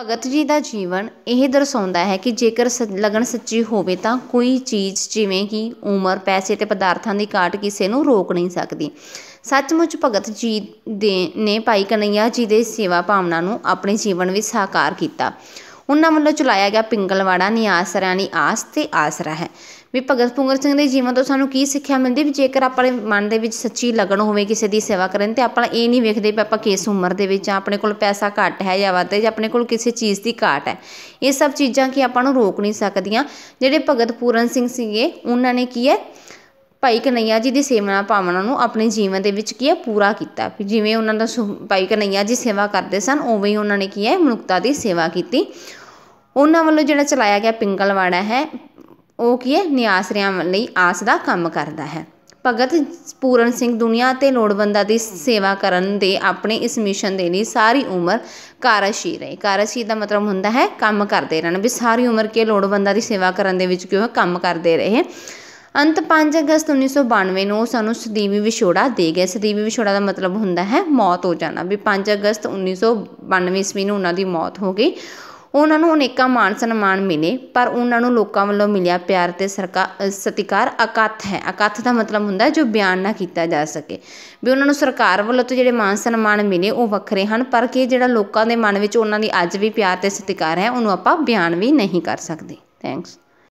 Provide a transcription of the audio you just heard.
ਭਗਤ ਜੀ ਦਾ ਜੀਵਨ ਇਹ ਦਰਸਾਉਂਦਾ ਹੈ ਕਿ ਜੇਕਰ ਲਗਨ ਸੱਚੀ ਹੋਵੇ ਤਾਂ ਕੋਈ ਚੀਜ਼ ਜਿਵੇਂ ਕਿ ਉਮਰ ਪੈਸੇ ਤੇ ਪਦਾਰਥਾਂ ਦੀ ਘਾਟ ਕਿਸੇ ਨੂੰ ਰੋਕ ਨਹੀਂ ਸਕਦੀ ਸੱਚਮੁੱਚ ਭਗਤ ਜੀ ਨੇ ਭਾਈ ਕਨਈਆ ਜੀ ਦੇ ਸੇਵਾ ਭਾਵਨਾ ਨੂੰ ਆਪਣੇ ਜੀਵਨ ਵਿੱਚ ਸਾਕਾਰ ਕੀਤਾ ਉਹਨਾਂ ਵੱਲੋਂ ਚਲਾਇਆ ਗਿਆ ਪਿੰਗਲਵਾੜਾ ਆਸਰਾ ਨਹੀਂ ਆਸ ਤੇ ਆਸਰਾ ਹੈ ਵੀ ਭਗਤ ਪੁੰਗਰ ਸਿੰਘ ਦੇ ਜੀਵਨ ਤੋਂ ਸਾਨੂੰ ਕੀ ਸਿੱਖਿਆ ਮਿਲਦੀ ਵੀ ਜੇਕਰ ਆਪਣੇ ਮਨ ਦੇ ਵਿੱਚ ਸੱਚੀ ਲਗਨ ਹੋਵੇ ਕਿਸੇ ਦੀ ਸੇਵਾ ਕਰਨ ਤੇ ਆਪਾਂ ਇਹ ਨਹੀਂ ਵੇਖਦੇ ਵੀ ਆਪਾਂ ਕਿਸ ਉਮਰ ਦੇ ਵਿੱਚ ਆ ਆਪਣੇ ਕੋਲ ਪੈਸਾ ਘੱਟ ਹੈ ਜਾਂ ਵੱਧ ਹੈ ਜਾਂ ਆਪਣੇ ਕੋਲ ਕਿਸੇ ਚੀਜ਼ ਦੀ ਘਾਟ ਹੈ ਇਹ ਸਭ ਚੀਜ਼ਾਂ ਕੀ ਆਪਾਂ ਨੂੰ ਰੋਕ ਨਹੀਂ ਸਕਦੀਆਂ ਜਿਹੜੇ ਭਗਤ ਪੂਰਨ ਸਿੰਘ ਸੀਗੇ ਉਹਨਾਂ ਨੇ ਕੀ ਹੈ ਭਾਈ ਕਨਈਆ ਜੀ ਦੀ ਸੇਵਾ ਭਾਵਨਾ ਨੂੰ ਆਪਣੇ ਜੀਵਨ ਦੇ ਵਿੱਚ ਕੀ ਹੈ ਪੂਰਾ ਕੀਤਾ ਜਿਵੇਂ ਉਹਨਾਂ ਦਾ ਭਾਈ ਕਨਈਆ ਜੀ ਸੇਵਾ ਕਰਦੇ ਸਨ ਉਵੇਂ ਹੀ ਉਹਨਾਂ ਨੇ ਕੀ ਹੈ ਮਨੁੱਖਤਾ ਦੀ ਸੇਵਾ ਕੀਤੀ ਉਹਨਾਂ ਵੱਲੋਂ ਜਿਹੜਾ ਚਲਾਇਆ ਗਿਆ ਪਿੰਗਲਵਾੜਾ ਹੈ ਉਹ ਕੀ ਹੈ ਨਿਆਸਰਿਆਂ ਲਈ ਆਸ ਦਾ ਕੰਮ ਕਰਦਾ ਹੈ ਭਗਤ ਪੂਰਨ ਸਿੰਘ ਦੁਨੀਆ ਤੇ ਲੋੜਵੰਦਾਂ ਦੀ ਸੇਵਾ ਕਰਨ ਦੇ ਆਪਣੇ ਇਸ ਮਿਸ਼ਨ ਦੇ ਲਈ ਸਾਰੀ ਉਮਰ ਕਾਰਜਸ਼ੀ ਰਹੇ ਕਾਰਜਸ਼ੀ ਦਾ ਮਤਲਬ ਹੁੰਦਾ ਹੈ ਕੰਮ ਕਰਦੇ ਰਹਿਣ ਵੀ ਸਾਰੀ ਉਮਰ ਕੇ ਲੋੜਵੰਦਾਂ ਦੀ ਸੇਵਾ ਕਰਨ ਦੇ ਵਿੱਚ ਕਿਉਂ ਕੰਮ ਕਰਦੇ ਰਹੇ ਅੰਤ 5 ਅਗਸਤ 1992 ਨੂੰ ਸਾਨੂੰ ਸਦੀਵੀ ਵਿਛੋੜਾ ਦੇ ਗਿਆ ਸਦੀਵੀ ਵਿਛੋੜਾ ਦਾ ਮਤਲਬ ਹੁੰਦਾ ਹੈ ਮੌਤ ਹੋ ਜਾਣਾ ਵੀ 5 ਅਗਸਤ 1992 ਈਸਵੀ ਨੂੰ ਉਹਨਾਂ ਦੀ ਮੌਤ ਹੋ ਗਈ ਉਹਨਾਂ ਨੂੰ ਅਨੇਕਾਂ ਮਾਣ ਸਨਮਾਨ ਮਿਲੇ ਪਰ ਉਹਨਾਂ ਨੂੰ ਲੋਕਾਂ ਵੱਲੋਂ ਮਿਲਿਆ ਪਿਆਰ ਤੇ ਸਰਕਾ ਸਤਿਕਾਰ ਅਕੱਥ ਹੈ ਅਕੱਥ ਦਾ ਮਤਲਬ ਹੁੰਦਾ ਜੋ ਬਿਆਨ ਨਾ ਕੀਤਾ ਜਾ ਸਕੇ ਵੀ ਉਹਨਾਂ ਨੂੰ ਸਰਕਾਰ ਵੱਲੋਂ ਤੇ ਜਿਹੜੇ ਮਾਣ ਸਨਮਾਨ ਮਿਲੇ ਉਹ ਵੱਖਰੇ ਹਨ ਪਰ ਕਿ ਜਿਹੜਾ ਲੋਕਾਂ ਦੇ ਮਨ ਵਿੱਚ ਉਹਨਾਂ ਦੀ ਅੱਜ ਵੀ ਪਿਆਰ ਤੇ ਸਤਿਕਾਰ ਹੈ ਉਹਨੂੰ ਆਪਾਂ ਬਿਆਨ ਵੀ ਨਹੀਂ ਕਰ ਸਕਦੇ ਥੈਂਕਸ